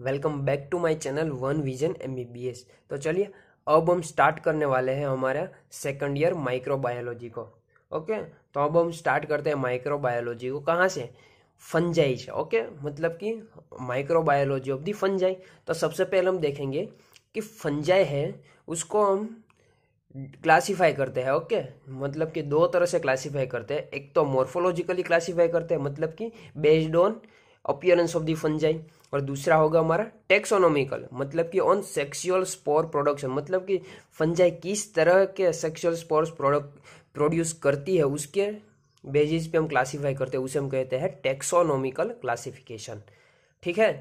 welcome back to my channel One Vision MBBS तो चलिए अब हम स्टार्ट करने वाले हैं हमारा सेकंड ईयर माइक्रोबायोलॉजी को ओके तो अब हम स्टार्ट करते हैं माइक्रोबायोलॉजी को कहाँ से फंजाई से ओके मतलब कि माइक्रोबायोलॉजी ऑफ दी फंजाई तो सबसे पहले हम देखेंगे कि फंजाई है उसको हम क्लासीफाई करते हैं ओके मतलब कि दो तरह से क्लासीफाई करते हैं एक तो मोर्फोलॉजिकली क्लासीफाई करते हैं मतलब कि based on appearance of the fungi और दूसरा होगा हमारा टेक्सोनोमिकल मतलब कि ऑन सेक्सुअल स्पोर प्रोडक्शन मतलब कि फंजाई किस तरह के सेक्सुअल स्पोर प्रोडक्ट प्रोड्यूस करती है उसके बेसिस पे हम क्लासीफाई करते हैं उसे हम कहते हैं टेक्सोनोमिकल क्लासिफिकेशन ठीक है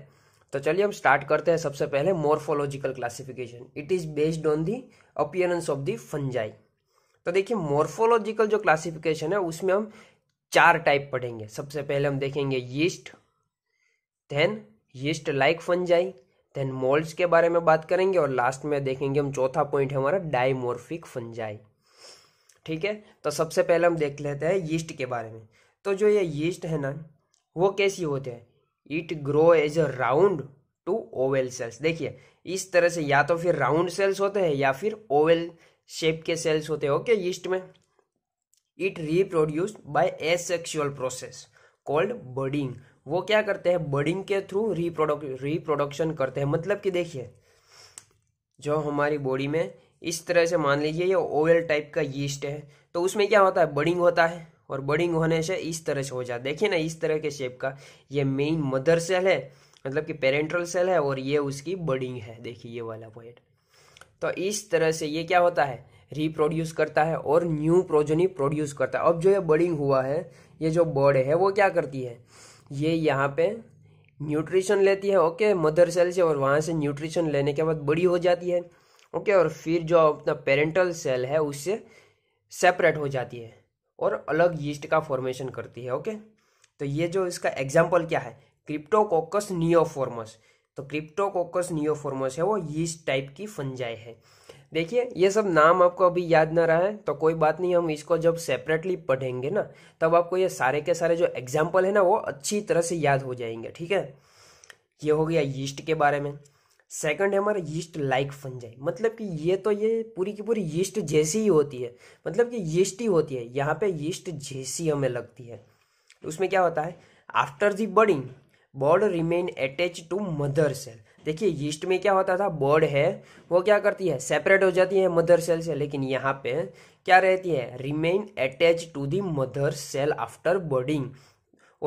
तो चलिए हम स्टार्ट करते हैं सबसे पहले morphological classification it is based on the appearance of the fungi तो देखिए मोर्फोलॉजिकल जो क्लासिफिकेशन है उसमें हम चार टाइप पढ़ेंगे सबसे पहले हम देखेंगे yeast then yeast like fungi then moulds के बारे में बात करेंगे और लास्ट में देखेंगे हम चौथा पॉइंट है हमारा डाइमोर्फिक फंजाई ठीक है तो सबसे पहले हम देख लेते हैं यीस्ट के बारे में तो जो ये यीस्ट है ना वो कैसी होते हैं it grow as a round to oval cells देखिए इस तरह से या तो फिर राउंड सेल्स होते हैं या फिर ओवेल शेप के सेल्स होते हैं ओके यीस्ट में it reproduced by asexual process called budding वो क्या करते हैं बडिंग के थ्रू रिप्रोडक् रिप्रोडक्शन करते हैं मतलब कि देखिए जो हमारी बॉडी में इस तरह से मान लीजिए ये ओयल टाइप का यीस्ट है तो उसमें क्या होता है बडिंग होता है और बडिंग होने से इस तरह से हो जाता है देखिए ना इस तरह के शेप का ये मेन मदर सेल है मतलब कि पेरेंट्रल सेल है और ये उसकी बडिंग है देखिए ये वाला पॉइंट तो इस तरह से ये क्या होता है रिप्रोड्यूस करता है और न्यू प्रोजनी प्रोड्यूस करता है अब जो ये बडिंग हुआ है ये जो बर्ड है वो क्या करती है ये यहाँ पे न्यूट्रिशन लेती है ओके मदर सेल से और वहाँ से न्यूट्रिशन लेने के बाद बड़ी हो जाती है ओके और फिर जो अपना पेरेंटल सेल है उससे सेपरेट हो जाती है और अलग यीस्ट का फॉर्मेशन करती है ओके तो ये जो इसका एग्जाम्पल क्या है क्रिप्टोकोकस नियोफॉर्मस तो क्रिप्टोकोकस नियोफॉर्मस है वो यीस्ट टाइप की फंजाई है देखिए ये सब नाम आपको अभी याद ना रहा है तो कोई बात नहीं हम इसको जब सेपरेटली पढ़ेंगे ना तब आपको ये सारे के सारे जो एग्जाम्पल है ना वो अच्छी तरह से याद हो जाएंगे ठीक है ये हो गया यीस्ट के बारे में सेकंड है हमारा यीस्ट लाइक फंजाई मतलब कि ये तो ये पूरी की पूरी यीस्ट जैसी ही होती है मतलब कि यीस्ट ही होती है यहाँ पे यीस्ट जैसी हमें लगती है उसमें क्या होता है after the budding bud remain attach to mother cell देखिए यीस्ट में क्या होता था बर्ड है वो क्या करती है सेपरेट हो जाती है मदर सेल से लेकिन यहाँ पे क्या रहती है remain attach to the mother cell after budding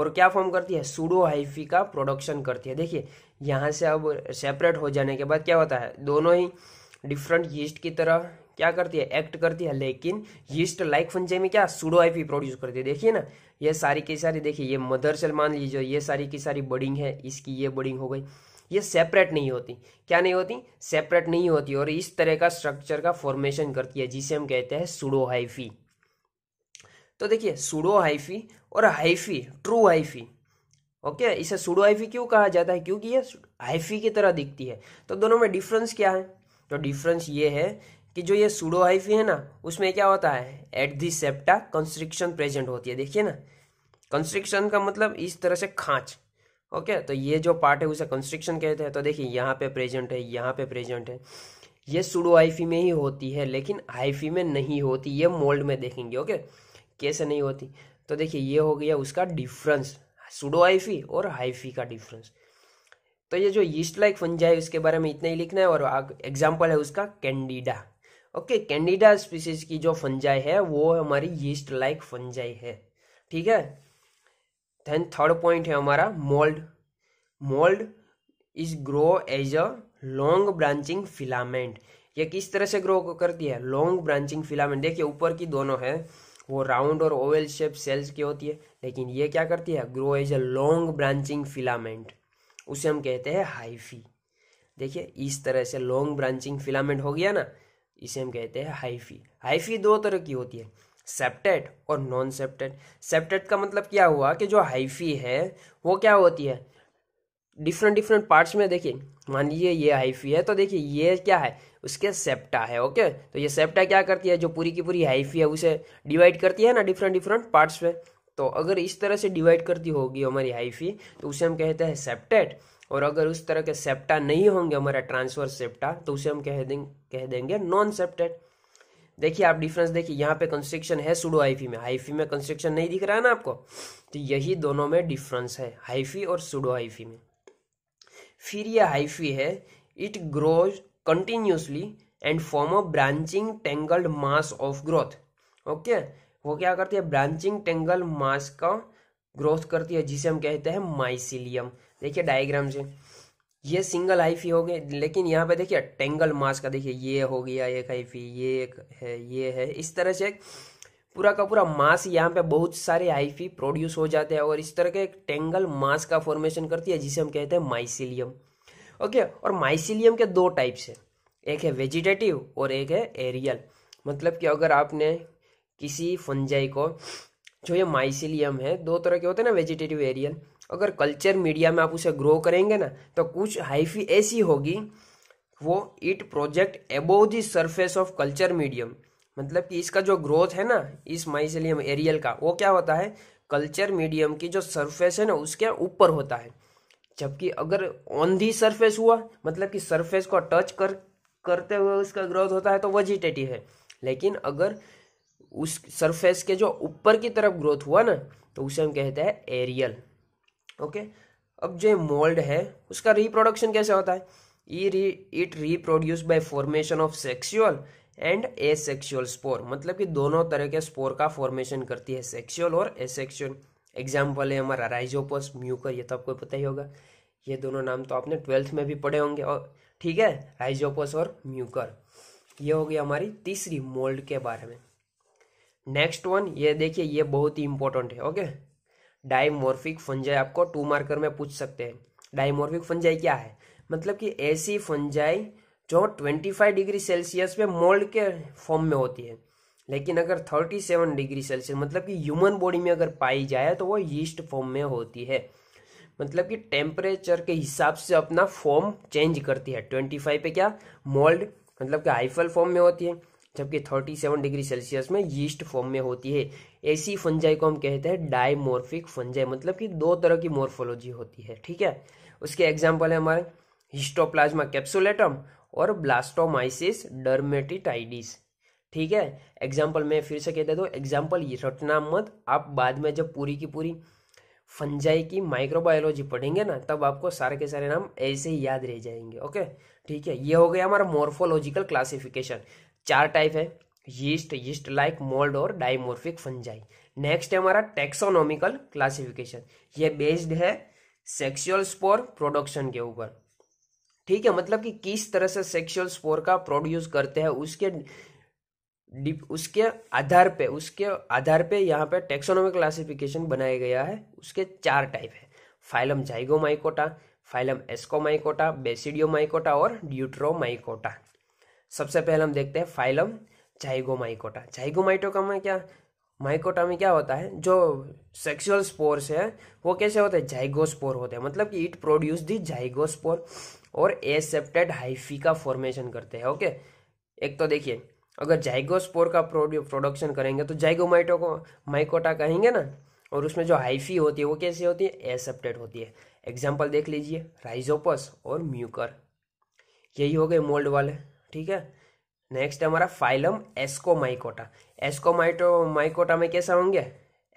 और क्या फॉर्म करती है सूडो हाइफी का प्रोडक्शन करती है देखिए यहाँ से अब सेपरेट हो जाने के बाद क्या होता है दोनों ही डिफरेंट यीस्ट की तरह क्या करती है एक्ट करती है लेकिन यीस्ट लाइक फंजे में क्या सूडो आईपी प्रोड्यूस करती है देखिए ना ये सारी की सारी देखिए ये मदर सेल मान लीजिए ये सारी की सारी बर्डिंग है इसकी ये बर्डिंग हो गई ये सेपरेट नहीं होती क्या नहीं होती सेपरेट नहीं होती और इस तरह का स्ट्रक्चर का फॉर्मेशन करती है जिसे हम कहते हैं सुडो हाइफी तो देखिए सुडो हाइफी और हाइफी ट्रू हाइफी ओके इसे सुडो हाइफी क्यों कहा जाता है क्योंकि ये हाइफी की तरह दिखती है तो दोनों में डिफरेंस क्या है तो डिफरेंस ये है कि जो ये सुडो हाइफी है ना उसमें क्या होता है at the septa constriction present होती है देखिए ना कंस्ट्रिक्शन का मतलब इस तरह से खांच ओके तो ये जो पार्ट है उसे कंस्ट्रिक्शन कहते हैं तो देखिए यहाँ पे प्रेजेंट है यहाँ पे प्रेजेंट है ये सुडो आईफी में ही होती है लेकिन हाइफी में नहीं होती ये मोल्ड में देखेंगे ओके कैसे नहीं होती तो देखिए ये हो गया उसका डिफरेंस सुडो आईफी और हाइफी का डिफरेंस तो ये जो यीस्ट लाइक फंजा है उसके बारे में इतना ही लिखना है और एग्जाम्पल है उसका कैंडिडा ओके कैंडिडा स्पीसीज की जो फंजाई है वो हमारी यीस्ट लाइक फंजाई है ठीक है देन थर्ड पॉइंट है हमारा mould mould is grow as a long branching filament ये किस तरह से ग्रो करती है लॉन्ग ब्रांचिंग फिलामेंट देखिए ऊपर की दोनों है वो राउंड और ओवल शेप सेल्स की होती है लेकिन ये क्या करती है grow as a long branching filament उसे हम कहते हैं हाइफी देखिए इस तरह से लॉन्ग ब्रांचिंग फिलामेंट हो गया ना इसे हम कहते हैं हाइफी हाइफी दो तरह की होती है सेप्टेट और नॉन सेप्टेट सेप्टेट का मतलब क्या हुआ कि जो हाइफी है वो क्या होती है डिफरेंट डिफरेंट पार्ट्स में देखिए मान लीजिए ये हाइफी है तो देखिए ये क्या है उसके सेप्टा है ओके तो ये सेप्टा क्या करती है जो पूरी की पूरी हाइफी है उसे डिवाइड करती है ना डिफरेंट डिफरेंट पार्ट्स में तो अगर इस तरह से डिवाइड करती होगी हमारी हाइफी तो उसे हम कहते हैं सेप्टेट और अगर उस तरह के सेप्टा नहीं होंगे हमारा ट्रांसफर सेप्टा तो उसे हम कह देंगे कह देंगे नॉन सेप्टेट देखिए आप डिफरेंस देखिए यहाँ पे कंस्ट्रक्शन है सुडो हाइफी में हाइफी में कंस्ट्रक्शन नहीं दिख रहा है ना आपको तो यही दोनों में डिफरेंस है हाइफी और सुडो हाइफी में फिर यह हाइफी है it grows continuously and form a branching tangled mass of growth okay वो क्या करती है ब्रांचिंग टेंगल मास का ग्रोथ करती है जिसे हम कहते हैं माइसिलियम देखिए डायग्राम से ये सिंगल हाइफी e हो गए लेकिन यहाँ पे देखिए टेंगल मास का देखिए ये हो गया एक हाइफी e, ये एक है ये है इस तरह से पूरा का पूरा मास यहाँ पे बहुत सारे हाइफी प्रोड्यूस e हो जाते हैं और इस तरह के एक टेंगल मास का फॉर्मेशन करती है जिसे हम कहते हैं माइसिलियम ओके और माइसिलियम के दो टाइप्स है एक है वेजिटेटिव और एक है एरियल मतलब कि अगर आपने किसी फंजाई को जो ये माइसिलियम है दो तरह के होते हैं ना वेजिटेटिव एरियल अगर कल्चर मीडिया में आप उसे ग्रो करेंगे ना तो कुछ हाइफी ऐसी होगी वो it project above the surface of culture medium मतलब कि इसका जो ग्रोथ है ना इस माइसिलियम एरियल का वो क्या होता है कल्चर मीडियम की जो सरफेस है ना उसके ऊपर होता है जबकि अगर ऑन दी सरफेस हुआ मतलब कि सरफेस को टच कर करते हुए उसका ग्रोथ होता है तो वेजिटेटिव है लेकिन अगर उस सरफेस के जो ऊपर की तरफ ग्रोथ हुआ ना तो उसे हम कहते हैं एरियल ओके अब जो मोल्ड है उसका रिप्रोडक्शन कैसे होता है it reproduce by formation of sexual and a spore मतलब कि दोनों तरह के स्पोर का फॉर्मेशन करती है सेक्सुअल और एसेक्सुअल एग्जाम्पल है हमारा राइजोपस म्यूकर ये तो आपको पता ही होगा ये दोनों नाम तो आपने ट्वेल्थ में भी पढ़े होंगे और ठीक है राइजोपस और म्यूकर ये हो गया हमारी तीसरी मोल्ड के बारे में नेक्स्ट वन ये देखिए ये बहुत ही इंपॉर्टेंट है ओके डाइमोर्फिक फंजाई आपको टू मार्कर में पूछ सकते हैं डाइमोर्फिक फंजाई क्या है मतलब कि ऐसी फंजाई जो 25 डिग्री सेल्सियस में मोल्ड के फॉर्म में होती है लेकिन अगर 37 डिग्री सेल्सियस मतलब कि ह्यूमन बॉडी में अगर पाई जाए तो वो यीस्ट फॉर्म में होती है मतलब कि टेम्परेचर के हिसाब से अपना फॉर्म चेंज करती है 25 पे क्या मोल्ड मतलब कि हाइफल फॉर्म में होती है जबकि 37 डिग्री सेल्सियस में यीस्ट फॉर्म में होती है ऐसी फंजाई को हम कहते हैं डायमोर्फिक फंजाई मतलब कि दो तरह की मोर्फोलॉजी होती है ठीक है उसके एग्जाम्पल है हमारे हिस्टोप्लाज्मा कैप्सुलेटम और ब्लास्टोमाइसिस डरमेटिटाइडिस ठीक है एग्जाम्पल मैं फिर से कहते दो तो एग्जाम्पल ये रटना मत आप बाद में जब पूरी की पूरी फंजाई की माइक्रोबायोलॉजी पढ़ेंगे ना तब आपको सारे के सारे नाम ऐसे ही याद रह जाएंगे ओके ठीक है ये हो गया हमारा मोर्फोलॉजिकल क्लासिफिकेशन चार टाइप है यीस्ट यीस्ट लाइक मोल्ड और डाइमोर्फिक फंजाई नेक्स्ट है हमारा टेक्सोनोमिकल क्लासिफिकेशन ये बेस्ड है सेक्सुअल स्पोर प्रोडक्शन के ऊपर ठीक है मतलब कि किस तरह से सेक्सुअल स्पोर का प्रोड्यूस करते हैं उसके उसके आधार पे उसके आधार पे यहाँ पे टेक्सोनोमिक क्लासिफिकेशन बनाया गया है उसके चार टाइप है phylum Zygomycota phylum Ascomycota Basidiomycota और ड्यूट्रोमाइकोटा सबसे पहले हम देखते हैं फाइलम जाइगोमाइकोटा जाइगोमाइटोका में क्या माइकोटा में क्या होता है जो सेक्सुअल स्पोर्स है वो कैसे होते हैं जाइगोस्पोर होते हैं मतलब कि इट प्रोड्यूस दी जाइगोस्पोर और एसेप्टेड हाइफी का फॉर्मेशन करते हैं ओके एक तो देखिए अगर जाइगोस्पोर का प्रोडक्शन करेंगे तो जाइगोमाइटो को माइकोटा कहेंगे ना और उसमें जो हाइफी होती है वो कैसी होती है एसेप्टेड होती है एग्जाम्पल देख लीजिए राइजोपस और म्यूकर यही हो गए मोल्ड वाले ठीक है नेक्स्ट है हमारा फाइलम एस्कोमाइकोटा एस्कोमाइटो माइकोटा में कैसा होंगे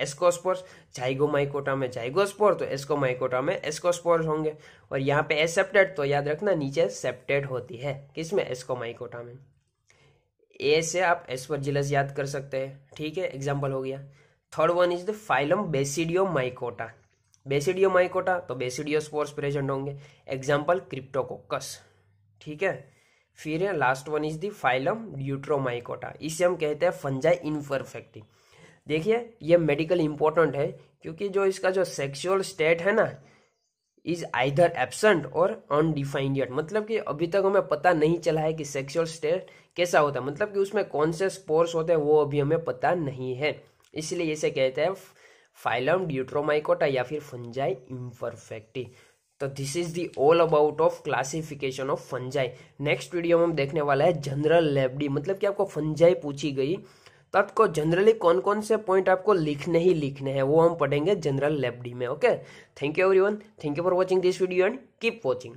एस्कोस्पोर्स जाइगोमाइकोटा में जाइगोस्पोर तो एस्कोमाइकोटा में एस्कोस्पोर्स होंगे और यहाँ पे एसेप्टेड तो याद रखना नीचे सेप्टेड होती है किस में एस्कोमाइकोटा में ए से आप एस्परजिलस याद कर सकते हैं ठीक है एग्जाम्पल हो गया third one is the phylum basidiomycota basidiomycota तो बेसिडियो स्पोर्स प्रेजेंट होंगे एग्जाम्पल क्रिप्टोकोकस ठीक है फिर last one is the phylum deuteromycota इसे हम कहते हैं फंजाई इनपरफेक्टी देखिए ये मेडिकल इंपॉर्टेंट है क्योंकि जो इसका जो सेक्सुअल स्टेट है ना इज आइधर एबसेंट और अनडिफाइंड यट मतलब कि अभी तक हमें पता नहीं चला है कि सेक्सुअल स्टेट कैसा होता है मतलब कि उसमें कौन से स्पोर्स होते हैं वो अभी हमें पता नहीं है इसलिए इसे कहते हैं फाइलम ड्यूट्रोमाइकोटा या फिर फंजाई इम्परफेक्टी तो this is the all about of classification of fungi next video में हम देखने वाला है जनरल लेबडी मतलब कि आपको फंजाई पूछी गई तो आपको जनरली कौन कौन से पॉइंट आपको लिखने ही लिखने हैं वो हम पढ़ेंगे जनरल लेबडी में okay thank you one thank you for watching this video and keep watching